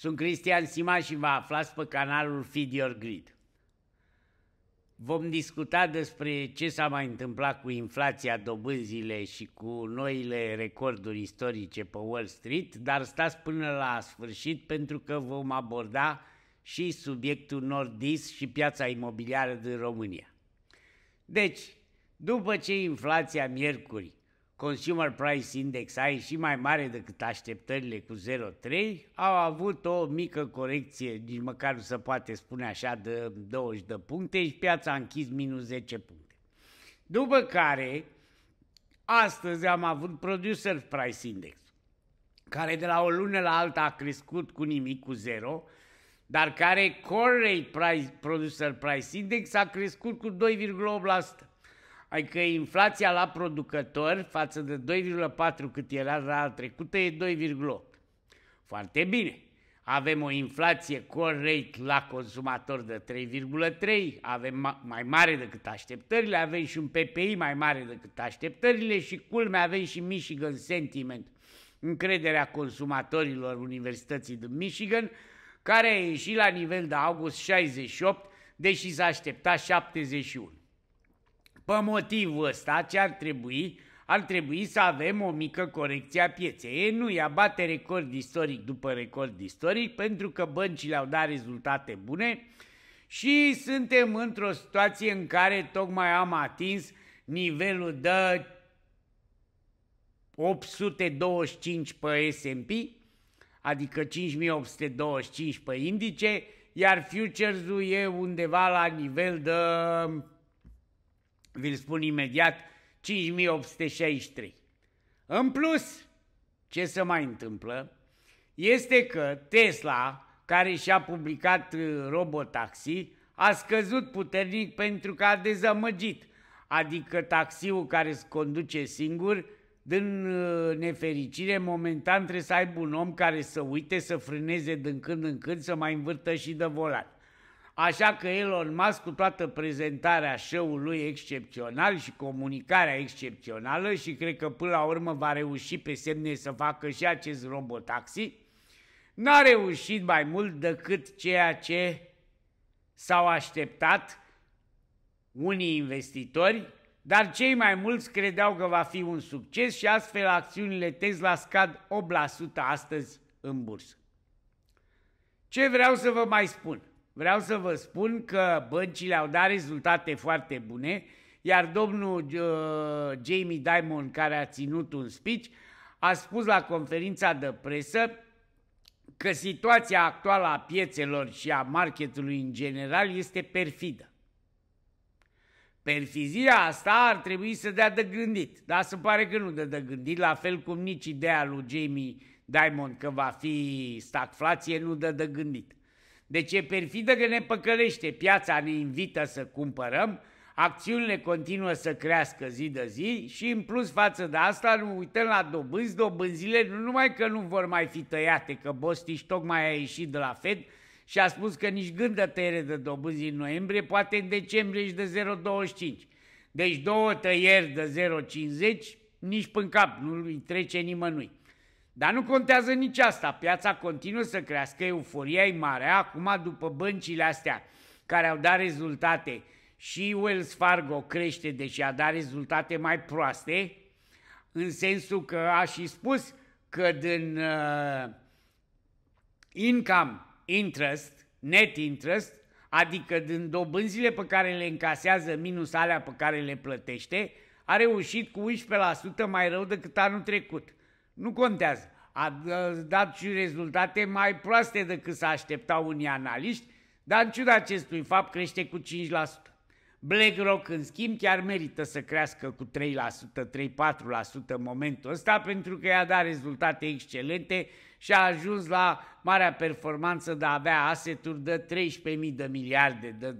Sunt Cristian Sima și vă aflați pe canalul Feed Your Grid. Vom discuta despre ce s-a mai întâmplat cu inflația, dobânzile și cu noile recorduri istorice pe Wall Street, dar stați până la sfârșit pentru că vom aborda și subiectul Nordis și piața imobiliară din România. Deci, după ce inflația miercuri Consumer Price Index a ieșit mai mare decât așteptările cu 0,3, au avut o mică corecție, nici măcar nu se poate spune așa, de 20 de puncte și piața a închis minus 10 puncte. După care, astăzi am avut Producer Price Index, care de la o lună la alta a crescut cu nimic, cu 0, dar care Core Rate Price, Producer Price Index a crescut cu 2,8% adică inflația la producători față de 2,4 cât era la trecută e 2,8. Foarte bine. Avem o inflație core rate la consumator de 3,3, avem mai mare decât așteptările, avem și un PPI mai mare decât așteptările și culme avem și Michigan Sentiment, încrederea consumatorilor Universității din Michigan, care a ieșit la nivel de august 68, deși s-a aștepta 71. Pe motivul ăsta, ce ar trebui? Ar trebui să avem o mică corecție a pieței. E, nu ea bate record istoric după record istoric, pentru că băncile au dat rezultate bune și suntem într-o situație în care tocmai am atins nivelul de 825 pe S&P, adică 5825 pe indice, iar futures-ul e undeva la nivel de vi-l spun imediat, 5863. În plus, ce se mai întâmplă este că Tesla, care și-a publicat uh, Robotaxi, a scăzut puternic pentru că a dezamăgit, adică taxiul care se conduce singur, din uh, nefericire, momentan trebuie să aibă un om care să uite, să frâneze din când în când, să mai învârtă și de volan. Așa că Elon Musk, cu toată prezentarea show-ului excepțional și comunicarea excepțională și cred că până la urmă va reuși pe semne să facă și acest robotaxi, n-a reușit mai mult decât ceea ce s-au așteptat unii investitori, dar cei mai mulți credeau că va fi un succes și astfel acțiunile Tesla scad 8% astăzi în bursă. Ce vreau să vă mai spun? Vreau să vă spun că băncile au dat rezultate foarte bune, iar domnul uh, Jamie Dimon, care a ținut un speech, a spus la conferința de presă că situația actuală a piețelor și a marketului în general este perfidă. Perfizia asta ar trebui să dea de gândit, dar se pare că nu dă de gândit, la fel cum nici ideea lui Jamie Diamond că va fi stagflație nu dă de gândit. Deci e perfidă că ne păcălește, piața ne invită să cumpărăm, acțiunile continuă să crească zi de zi și în plus față de asta nu uităm la dobânzi, dobânzile nu numai că nu vor mai fi tăiate, că Bostiș tocmai a ieșit de la Fed și a spus că nici gând de tăiere de dobânzi în noiembrie, poate în decembrie și de 0,25. Deci două tăieri de 0,50, nici până cap, nu îi trece nimănui. Dar nu contează nici asta, piața continuă să crească, euforia e mare acum după băncile astea care au dat rezultate și Wells Fargo crește, deși a dat rezultate mai proaste, în sensul că a și spus că din uh, income interest, net interest, adică din dobânzile pe care le încasează minus alea pe care le plătește, a reușit cu 11% mai rău decât anul trecut. Nu contează. A dat și rezultate mai proaste decât să așteptau unii analiști, dar în ciuda acestui fapt crește cu 5%. BlackRock, în schimb, chiar merită să crească cu 3%, 3-4% în momentul ăsta, pentru că i-a dat rezultate excelente și a ajuns la marea performanță de a avea aseturi de 13.000 de miliarde de,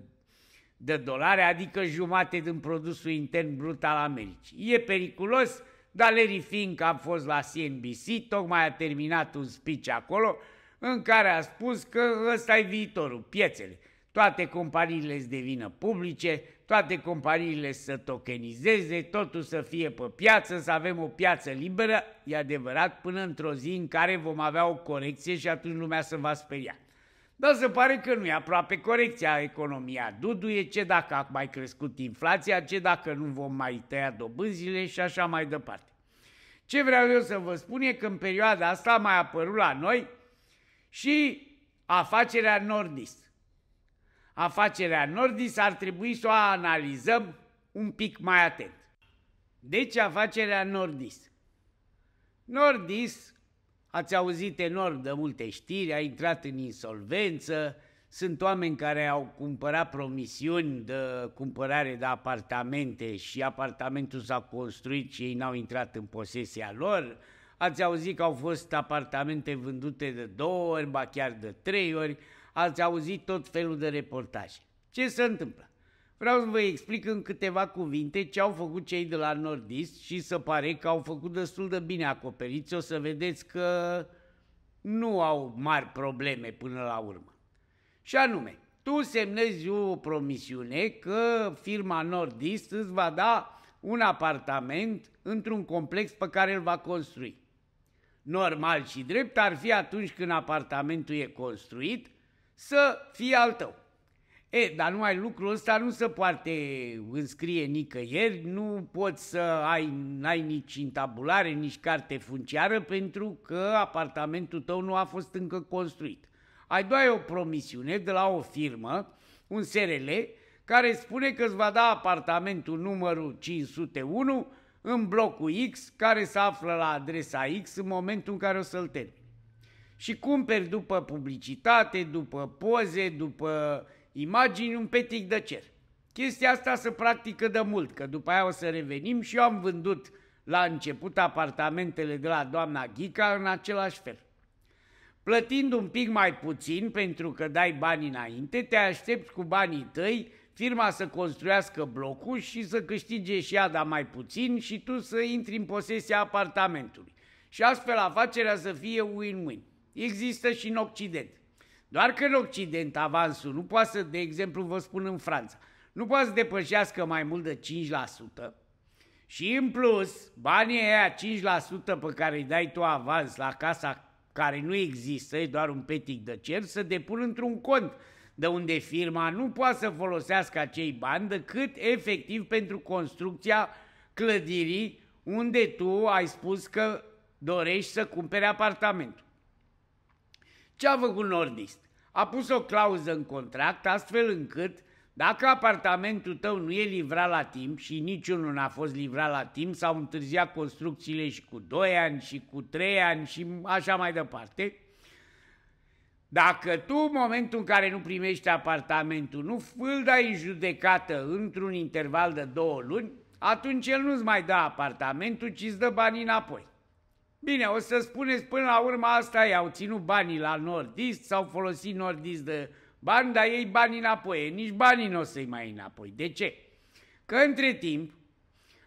de dolari, adică jumate din produsul intern brut al Americii. E periculos, Larry Fink a fost la CNBC, tocmai a terminat un speech acolo în care a spus că ăsta e viitorul, piețele. Toate companiile să devină publice, toate companiile să tokenizeze, totul să fie pe piață, să avem o piață liberă, e adevărat, până într-o zi în care vom avea o corecție și atunci lumea se va speria. Dar se pare că nu e aproape corecția economia. Duduie ce dacă a mai crescut inflația, ce dacă nu vom mai tăia dobânzile și așa mai departe. Ce vreau eu să vă spun e că în perioada asta a mai apărut la noi și afacerea Nordis. Afacerea Nordis ar trebui să o analizăm un pic mai atent. Deci afacerea Nordis. Nordis Ați auzit enorm de multe știri, a intrat în insolvență, sunt oameni care au cumpărat promisiuni de cumpărare de apartamente și apartamentul s-a construit și ei n-au intrat în posesia lor. Ați auzit că au fost apartamente vândute de două ori, ba chiar de trei ori. Ați auzit tot felul de reportaje. Ce se întâmplă? Vreau să vă explic în câteva cuvinte ce au făcut cei de la Nordist și să pare că au făcut destul de bine acoperiți. O să vedeți că nu au mari probleme până la urmă. Și anume, tu semnezi o promisiune că firma Nordist îți va da un apartament într-un complex pe care îl va construi. Normal și drept ar fi atunci când apartamentul e construit să fie al tău. E, dar numai lucrul ăsta nu se poate înscrie nicăieri, nu poți să ai, ai nici intabulare, nici carte funciară, pentru că apartamentul tău nu a fost încă construit. Ai doar o promisiune de la o firmă, un SRL, care spune că îți va da apartamentul numărul 501 în blocul X, care se află la adresa X în momentul în care o să-l termin. Și cumperi după publicitate, după poze, după imagini, un petic de cer. Chestia asta se practică de mult, că după aia o să revenim și eu am vândut la început apartamentele de la doamna Ghica în același fel. Plătind un pic mai puțin pentru că dai bani înainte, te aștepți cu banii tăi firma să construiască blocul și să câștige și dar mai puțin și tu să intri în posesia apartamentului. Și astfel afacerea să fie win-win. Există și în Occident. Doar că în Occident avansul nu poate să, de exemplu, vă spun în Franța, nu poate să depășească mai mult de 5%, și în plus, banii aia 5% pe care îi dai tu avans la casa care nu există, e doar un petic de cer, să depun într-un cont de unde firma nu poate să folosească acei bani decât efectiv pentru construcția clădirii unde tu ai spus că dorești să cumpere apartamentul. Ce a făcut Nordist? A pus o clauză în contract astfel încât dacă apartamentul tău nu e livrat la timp și niciunul n-a fost livrat la timp, s-au întârziat construcțiile și cu 2 ani și cu 3 ani și așa mai departe, dacă tu în momentul în care nu primești apartamentul nu îl dai în judecată într-un interval de două luni, atunci el nu-ți mai dă apartamentul, ci îți dă banii înapoi. Bine, o să spuneți până la urmă asta i-au ținut banii la nordist, s-au folosit nordist de bani, dar ei banii înapoi, nici banii nu o să-i mai înapoi. De ce? Că între timp,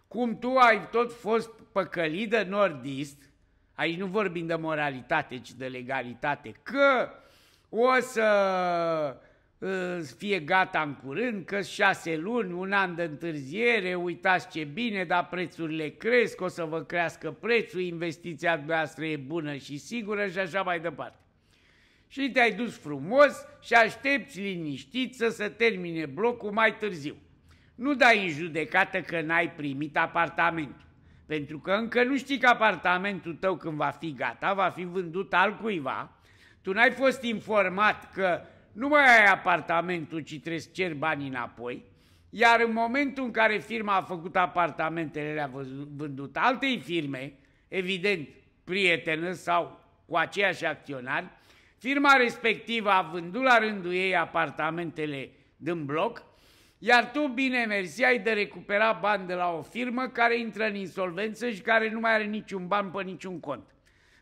cum tu ai tot fost păcălit de nordist, aici nu vorbim de moralitate, ci de legalitate, că o să fie gata în curând, că șase luni, un an de întârziere, uitați ce bine, dar prețurile cresc, o să vă crească prețul, investiția noastră e bună și sigură și așa mai departe. Și te-ai dus frumos și aștepți liniștit să se termine blocul mai târziu. Nu dai în judecată că n-ai primit apartamentul, pentru că încă nu știi că apartamentul tău când va fi gata, va fi vândut altcuiva, tu n-ai fost informat că nu mai ai apartamentul, ci trebuie să ceri banii înapoi, iar în momentul în care firma a făcut apartamentele, le-a vândut altei firme, evident prietenă sau cu aceiași acționari, firma respectivă a vândut la rândul ei apartamentele din bloc, iar tu, bine mersi, ai de recupera bani de la o firmă care intră în insolvență și care nu mai are niciun ban pe niciun cont.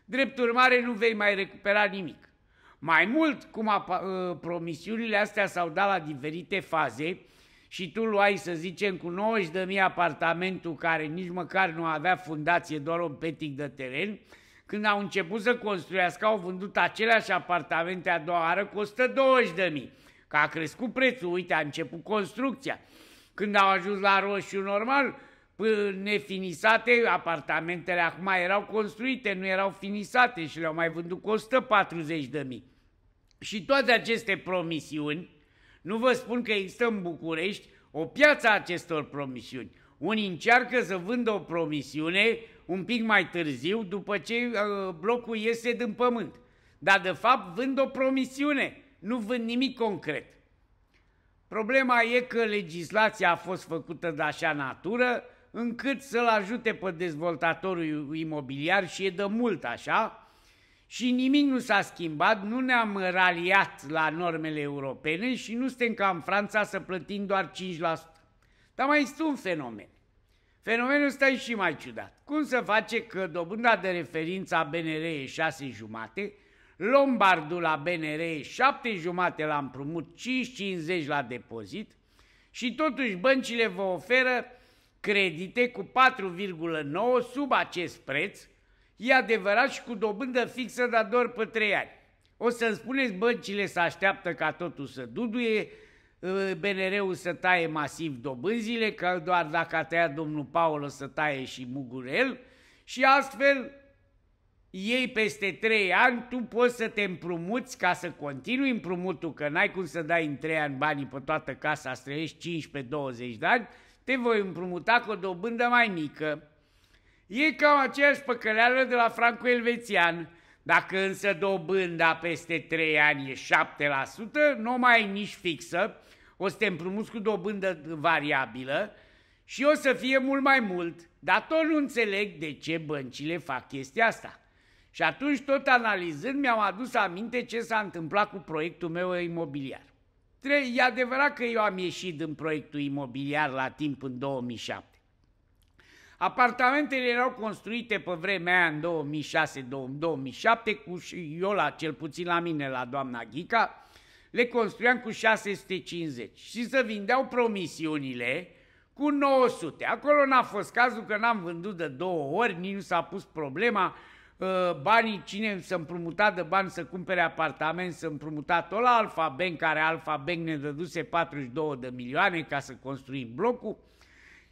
Drept urmare, nu vei mai recupera nimic. Mai mult, cum apa, uh, promisiunile astea s-au dat la diferite faze și tu luai, să zicem, cu 90.000 apartamentul care nici măcar nu avea fundație, doar un petic de teren, când au început să construiască, au vândut aceleași apartamente a doua oară cu 120.000. Că a crescut prețul, uite, a început construcția. Când au ajuns la roșu normal, nefinisate, apartamentele acum erau construite, nu erau finisate și le-au mai vândut cu 140 de mii. Și toate aceste promisiuni, nu vă spun că există în București o piață a acestor promisiuni. Unii încearcă să vândă o promisiune un pic mai târziu, după ce uh, blocul iese din pământ. Dar, de fapt, vând o promisiune, nu vând nimic concret. Problema e că legislația a fost făcută de așa natură încât să-l ajute pe dezvoltatorul imobiliar și e de mult așa, și nimic nu s-a schimbat, nu ne-am raliat la normele europene și nu suntem ca în Franța să plătim doar 5%. Dar mai este un fenomen. Fenomenul ăsta e și mai ciudat. Cum se face că dobânda de referință a BNR e 6 jumate, lombardul la BNR e 7 jumate la împrumut, 5,50 la depozit și totuși băncile vă oferă credite cu 4,9 sub acest preț, e adevărat și cu dobândă fixă, dar doar pe 3 ani. O să-mi spuneți, băncile să așteaptă ca totul să duduie, ă, BNR-ul să taie masiv dobânzile, că doar dacă a tăiat domnul Paul o să taie și Mugurel și astfel ei peste 3 ani, tu poți să te împrumuți ca să continui împrumutul, că n-ai cum să dai în 3 ani banii pe toată casa, să trăiești 15-20 de ani, te voi împrumuta cu o dobândă mai mică. E cam aceeași păcăleală de la franco-elvețian. Dacă însă dobânda peste 3 ani e 7%, nu mai e nici fixă, o să te împrumuți cu dobândă variabilă și o să fie mult mai mult. Dar tot nu înțeleg de ce băncile fac chestia asta. Și atunci, tot analizând, mi-am adus aminte ce s-a întâmplat cu proiectul meu imobiliar. Trei, e adevărat că eu am ieșit din proiectul imobiliar la timp în 2007. Apartamentele erau construite pe vremea aia în 2006-2007 cu și eu la cel puțin la mine la doamna Ghica le construiam cu 650 și se vindeau promisiunile cu 900. Acolo n-a fost cazul că n-am vândut de două ori, nici nu s-a pus problema banii, cine să împrumuta de bani să cumpere apartament, să împrumutat o la Alfa Bank, care Alfa Bank ne dăduse 42 de milioane ca să construim blocul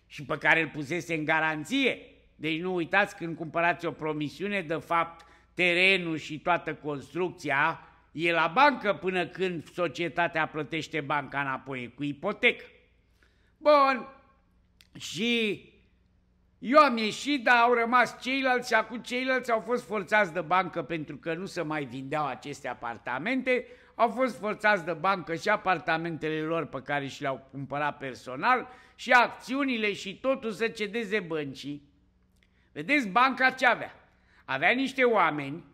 și pe care îl pusese în garanție. Deci nu uitați când cumpărați o promisiune, de fapt terenul și toată construcția e la bancă până când societatea plătește banca înapoi cu ipotecă. Bun, și eu am ieșit, dar au rămas ceilalți și acum ceilalți au fost forțați de bancă pentru că nu se mai vindeau aceste apartamente, au fost forțați de bancă și apartamentele lor pe care și le-au cumpărat personal și acțiunile și totul să cedeze băncii. Vedeți, banca ce avea? Avea niște oameni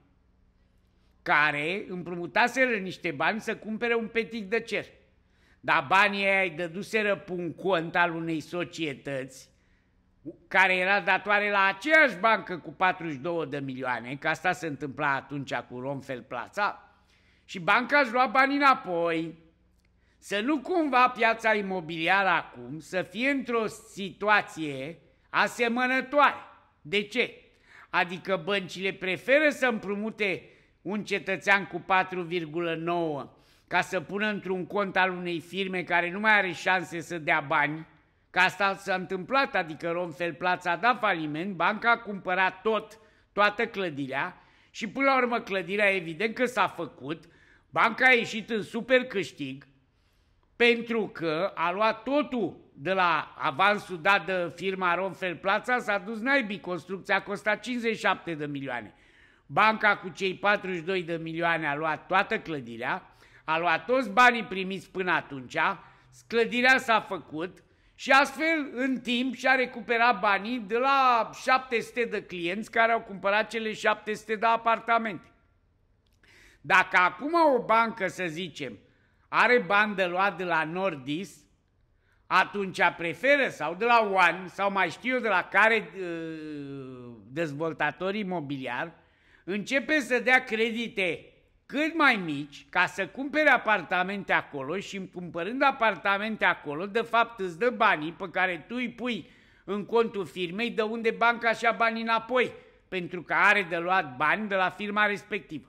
care împrumutaseră niște bani să cumpere un petic de cer. Dar banii ei dăduseră pe un cont al unei societăți care era datoare la aceeași bancă cu 42 de milioane, că asta se întâmpla atunci cu Romfel Plața, și banca își lua banii înapoi. Să nu cumva piața imobiliară acum să fie într-o situație asemănătoare. De ce? Adică băncile preferă să împrumute un cetățean cu 4,9 ca să pună într-un cont al unei firme care nu mai are șanse să dea bani, Că asta s-a întâmplat, adică Romfel Plața a dat faliment, banca a cumpărat tot, toată clădirea și până la urmă clădirea evident că s-a făcut, banca a ieșit în super câștig pentru că a luat totul de la avansul dat de firma Romfel Plața, s-a dus naibii, construcția a costat 57 de milioane. Banca cu cei 42 de milioane a luat toată clădirea, a luat toți banii primiți până atunci, clădirea s-a făcut, și astfel, în timp, și-a recuperat banii de la 700 de clienți care au cumpărat cele 700 de apartamente. Dacă acum o bancă, să zicem, are bani de luat de la Nordis, atunci preferă sau de la One sau mai știu eu de la care uh, dezvoltator imobiliar, începe să dea credite cât mai mici ca să cumpere apartamente acolo și cumpărând apartamente acolo, de fapt îți dă banii pe care tu îi pui în contul firmei, de unde banca și-a banii înapoi, pentru că are de luat bani de la firma respectivă.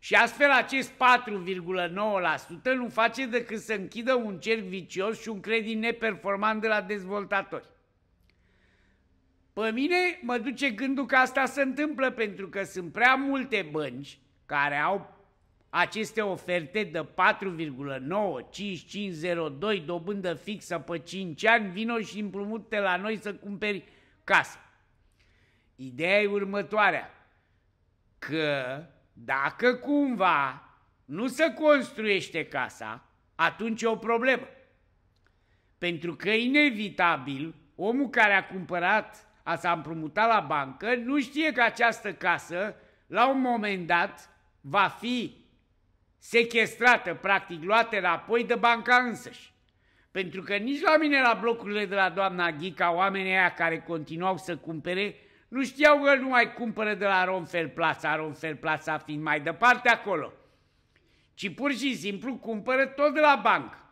Și astfel acest 4,9% nu face decât să închidă un cerc vicios și un credit neperformant de la dezvoltatori. Pe mine mă duce gândul că asta se întâmplă pentru că sunt prea multe bănci care au aceste oferte de 4,95502 dobândă fixă pe 5 ani, vino și împrumută la noi să cumperi casă. Ideea e următoarea, că dacă cumva nu se construiește casa, atunci e o problemă. Pentru că inevitabil omul care a cumpărat, a s-a împrumutat la bancă, nu știe că această casă la un moment dat va fi sechestrată, practic luată înapoi de banca însăși. Pentru că nici la mine la blocurile de la doamna Ghica, oamenii aia care continuau să cumpere, nu știau că nu mai cumpără de la Ronfer Plaza, Ronfer Plaza fiind mai departe acolo, ci pur și simplu cumpără tot de la bancă.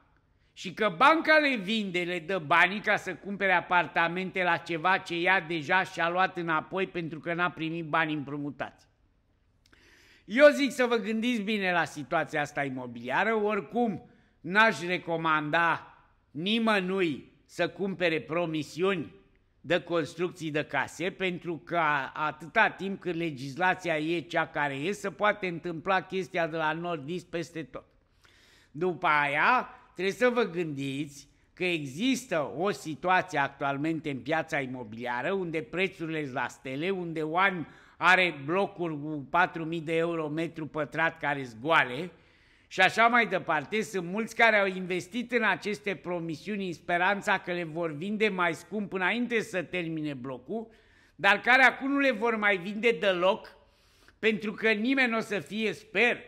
Și că banca le vinde, le dă banii ca să cumpere apartamente la ceva ce ea deja și-a luat înapoi pentru că n-a primit bani împrumutați. Eu zic să vă gândiți bine la situația asta imobiliară, oricum n-aș recomanda nimănui să cumpere promisiuni de construcții de case, pentru că atâta timp cât legislația e cea care e, se poate întâmpla chestia de la nord-est peste tot. După aia, trebuie să vă gândiți că există o situație actualmente în piața imobiliară unde prețurile sunt la stele, unde oameni are blocuri cu 4.000 de euro metru pătrat care zgoale și așa mai departe. Sunt mulți care au investit în aceste promisiuni în speranța că le vor vinde mai scump înainte să termine blocul, dar care acum nu le vor mai vinde deloc pentru că nimeni nu o să fie, sper,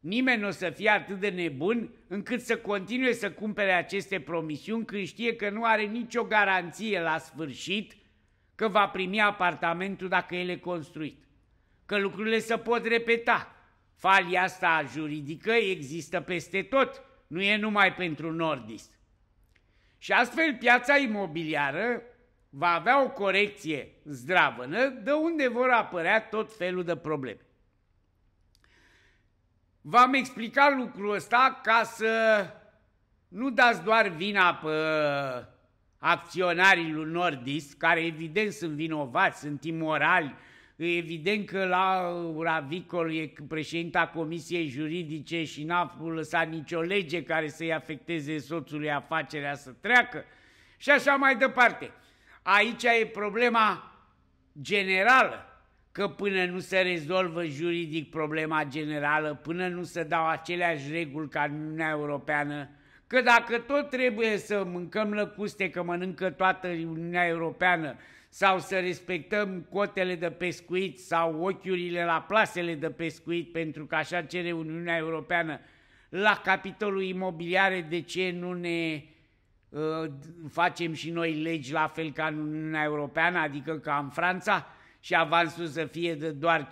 Nimeni nu o să fie atât de nebun încât să continue să cumpere aceste promisiuni când știe că nu are nicio garanție la sfârșit că va primi apartamentul dacă el e construit, că lucrurile se pot repeta. Falia asta juridică există peste tot, nu e numai pentru nordist. Și astfel piața imobiliară va avea o corecție zdravănă de unde vor apărea tot felul de probleme. V-am explicat lucrul ăsta ca să nu dați doar vina pe acționarii lui Nordis, care evident sunt vinovați, sunt imorali, evident că la Ravicol e președinta Comisiei Juridice și n-a lăsat nicio lege care să-i afecteze soțului afacerea să treacă și așa mai departe. Aici e problema generală, că până nu se rezolvă juridic problema generală, până nu se dau aceleași reguli ca în Uniunea Europeană, Că dacă tot trebuie să mâncăm lăcuste, că mănâncă toată Uniunea Europeană, sau să respectăm cotele de pescuit sau ochiurile la plasele de pescuit, pentru că așa cere Uniunea Europeană, la capitolul imobiliare, de ce nu ne uh, facem și noi legi la fel ca în Uniunea Europeană, adică ca în Franța, și avansul să fie de doar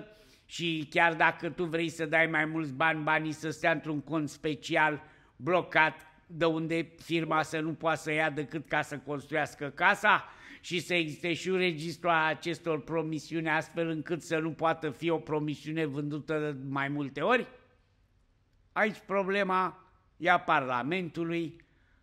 5%, și chiar dacă tu vrei să dai mai mulți bani, banii să stea într-un cont special blocat de unde firma să nu poată să ia decât ca să construiască casa și să existe și un registru a acestor promisiuni astfel încât să nu poată fi o promisiune vândută de mai multe ori? Aici problema e a Parlamentului,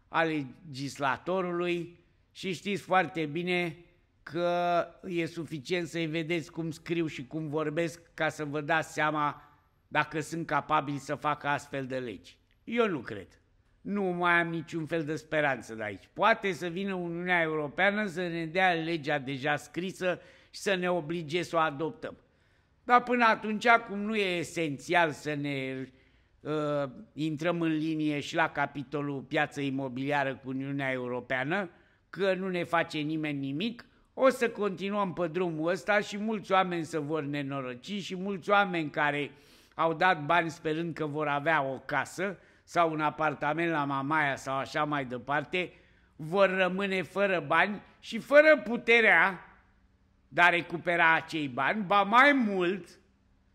a legislatorului și știți foarte bine că e suficient să-i vedeți cum scriu și cum vorbesc ca să vă dați seama dacă sunt capabili să facă astfel de legi. Eu nu cred. Nu mai am niciun fel de speranță de aici. Poate să vină Uniunea Europeană să ne dea legea deja scrisă și să ne oblige să o adoptăm. Dar până atunci, cum nu e esențial să ne uh, intrăm în linie și la capitolul piață imobiliară cu Uniunea Europeană, că nu ne face nimeni nimic, o să continuăm pe drumul ăsta și mulți oameni să vor nenoroci și mulți oameni care au dat bani sperând că vor avea o casă, sau un apartament la Mamaia sau așa mai departe, vor rămâne fără bani și fără puterea de a recupera acei bani, ba mai mult,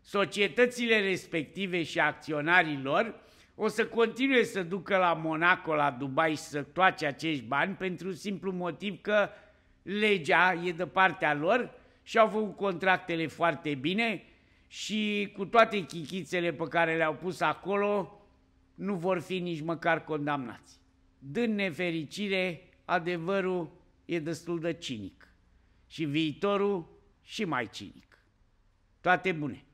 societățile respective și acționarii lor o să continue să ducă la Monaco, la Dubai și să toace acești bani pentru simplu motiv că legea e de partea lor și au făcut contractele foarte bine și cu toate chichițele pe care le-au pus acolo, nu vor fi nici măcar condamnați. Din nefericire, adevărul e destul de cinic și viitorul și mai cinic. Toate bune!